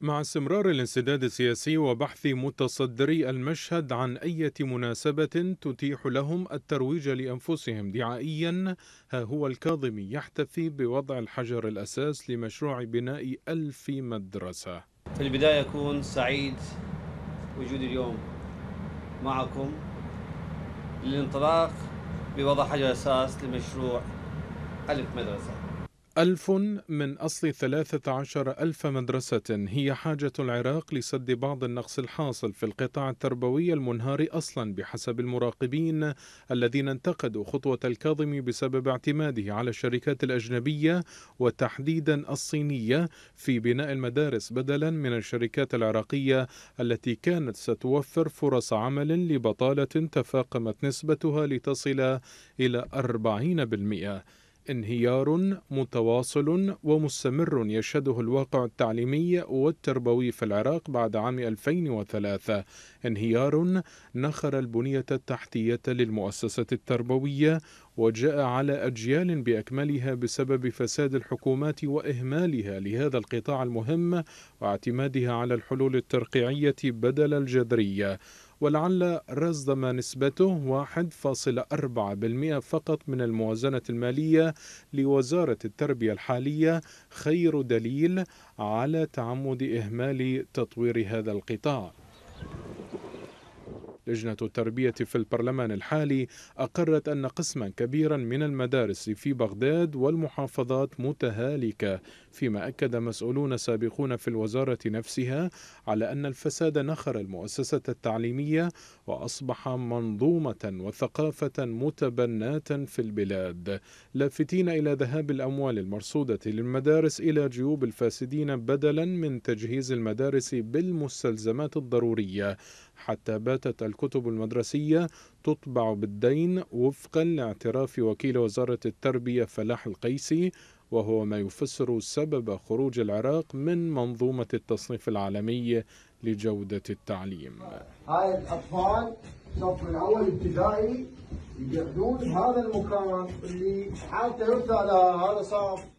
مع استمرار الانسداد السياسي وبحث متصدري المشهد عن أي مناسبة تتيح لهم الترويج لأنفسهم دعائيا ها هو الكاظمي يحتفي بوضع الحجر الأساس لمشروع بناء ألف مدرسة في البداية أكون سعيد وجود اليوم معكم للانطلاق بوضع حجر أساس لمشروع ألف مدرسة ألف من أصل ثلاثة عشر ألف مدرسة هي حاجة العراق لسد بعض النقص الحاصل في القطاع التربوي المنهار أصلا بحسب المراقبين الذين انتقدوا خطوة الكاظم بسبب اعتماده على الشركات الأجنبية وتحديدا الصينية في بناء المدارس بدلا من الشركات العراقية التي كانت ستوفر فرص عمل لبطالة تفاقمت نسبتها لتصل إلى 40% انهيار متواصل ومستمر يشهده الواقع التعليمي والتربوي في العراق بعد عام 2003 انهيار نخر البنية التحتية للمؤسسة التربوية وجاء على أجيال بأكملها بسبب فساد الحكومات وإهمالها لهذا القطاع المهم واعتمادها على الحلول الترقيعية بدل الجذرية ولعل رصد ما نسبته 1.4% فقط من الموازنة المالية لوزارة التربية الحالية خير دليل على تعمد إهمال تطوير هذا القطاع لجنة التربية في البرلمان الحالي أقرت أن قسما كبيرا من المدارس في بغداد والمحافظات متهالكة فيما أكد مسؤولون سابقون في الوزارة نفسها على أن الفساد نخر المؤسسة التعليمية وأصبح منظومة وثقافة متبناة في البلاد لافتين إلى ذهاب الأموال المرصودة للمدارس إلى جيوب الفاسدين بدلا من تجهيز المدارس بالمستلزمات الضرورية حتى باتت الكتب المدرسية تطبع بالدين وفقا لاعتراف وكيل وزارة التربية فلاح القيسي وهو ما يفسر سبب خروج العراق من منظومة التصنيف العالمي لجودة التعليم هاي الأطفال صف الأول ابتدائي يقعدون هذا المكان اللي حتى يرثى هذا صف